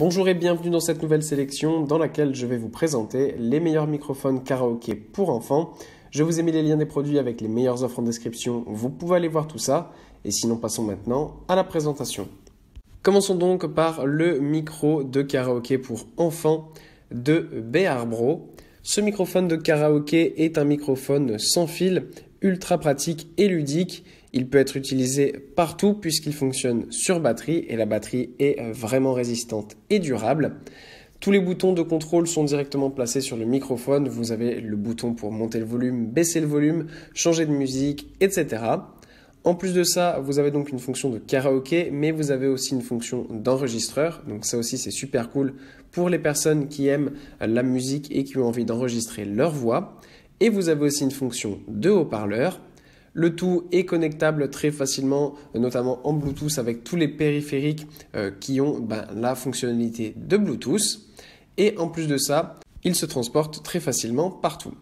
Bonjour et bienvenue dans cette nouvelle sélection dans laquelle je vais vous présenter les meilleurs microphones karaoké pour enfants. Je vous ai mis les liens des produits avec les meilleures offres en description, vous pouvez aller voir tout ça. Et sinon passons maintenant à la présentation. Commençons donc par le micro de karaoké pour enfants de Bearbro. Ce microphone de karaoké est un microphone sans fil ultra pratique et ludique. Il peut être utilisé partout puisqu'il fonctionne sur batterie et la batterie est euh, vraiment résistante et durable. Tous les boutons de contrôle sont directement placés sur le microphone. Vous avez le bouton pour monter le volume, baisser le volume, changer de musique, etc. En plus de ça, vous avez donc une fonction de karaoké, mais vous avez aussi une fonction d'enregistreur. Donc ça aussi, c'est super cool pour les personnes qui aiment la musique et qui ont envie d'enregistrer leur voix. Et vous avez aussi une fonction de haut-parleur. Le tout est connectable très facilement, notamment en Bluetooth avec tous les périphériques euh, qui ont ben, la fonctionnalité de Bluetooth. Et en plus de ça, il se transporte très facilement partout.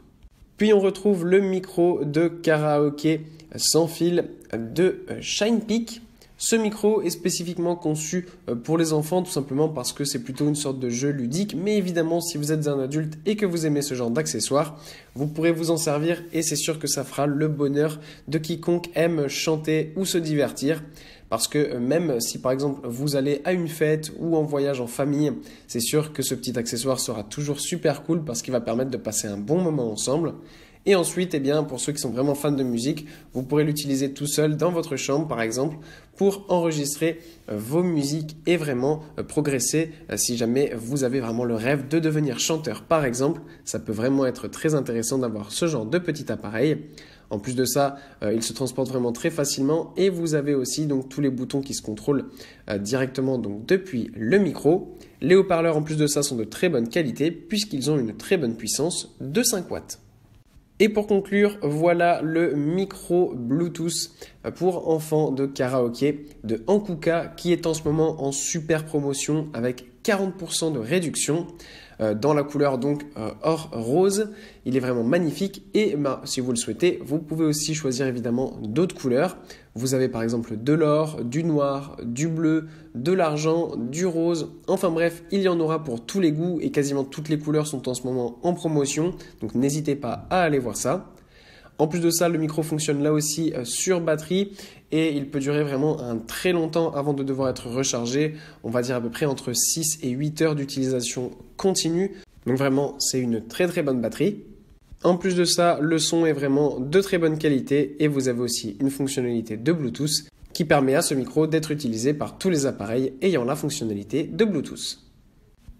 Puis on retrouve le micro de karaoké sans fil de Shinepeak ce micro est spécifiquement conçu euh, pour les enfants tout simplement parce que c'est plutôt une sorte de jeu ludique, mais évidemment si vous êtes un adulte et que vous aimez ce genre d'accessoires, vous pourrez vous en servir et c'est sûr que ça fera le bonheur de quiconque aime chanter ou se divertir. Parce que euh, même si par exemple vous allez à une fête ou en voyage en famille, c'est sûr que ce petit accessoire sera toujours super cool parce qu'il va permettre de passer un bon moment ensemble. Et ensuite, eh bien, pour ceux qui sont vraiment fans de musique, vous pourrez l'utiliser tout seul dans votre chambre, par exemple, pour enregistrer euh, vos musiques et vraiment euh, progresser. Si jamais vous avez vraiment le rêve de devenir chanteur, par exemple, ça peut vraiment être très intéressant d'avoir ce genre de petit appareil. En plus de ça, euh, il se transporte vraiment très facilement et vous avez aussi donc tous les boutons qui se contrôlent euh, directement donc depuis le micro. Les haut-parleurs en plus de ça sont de très bonne qualité puisqu'ils ont une très bonne puissance de 5 watts. Et pour conclure, voilà le micro Bluetooth euh, pour enfants de karaoké de Ankuka qui est en ce moment en super promotion avec 40% de réduction euh, dans la couleur donc euh, or rose. Il est vraiment magnifique et eh ben, si vous le souhaitez, vous pouvez aussi choisir évidemment d'autres couleurs. Vous avez par exemple de l'or, du noir, du bleu, de l'argent, du rose. Enfin bref, il y en aura pour tous les goûts et quasiment toutes les couleurs sont en ce moment en promotion. Donc n'hésitez pas à aller voir ça. En plus de ça, le micro fonctionne là aussi euh, sur batterie et il peut durer vraiment un très long temps avant de devoir être rechargé. On va dire à peu près entre 6 et 8 heures d'utilisation continue. Donc vraiment, c'est une très très bonne batterie. En plus de ça, le son est vraiment de très bonne qualité et vous avez aussi une fonctionnalité de Bluetooth qui permet à ce micro d'être utilisé par tous les appareils ayant la fonctionnalité de Bluetooth.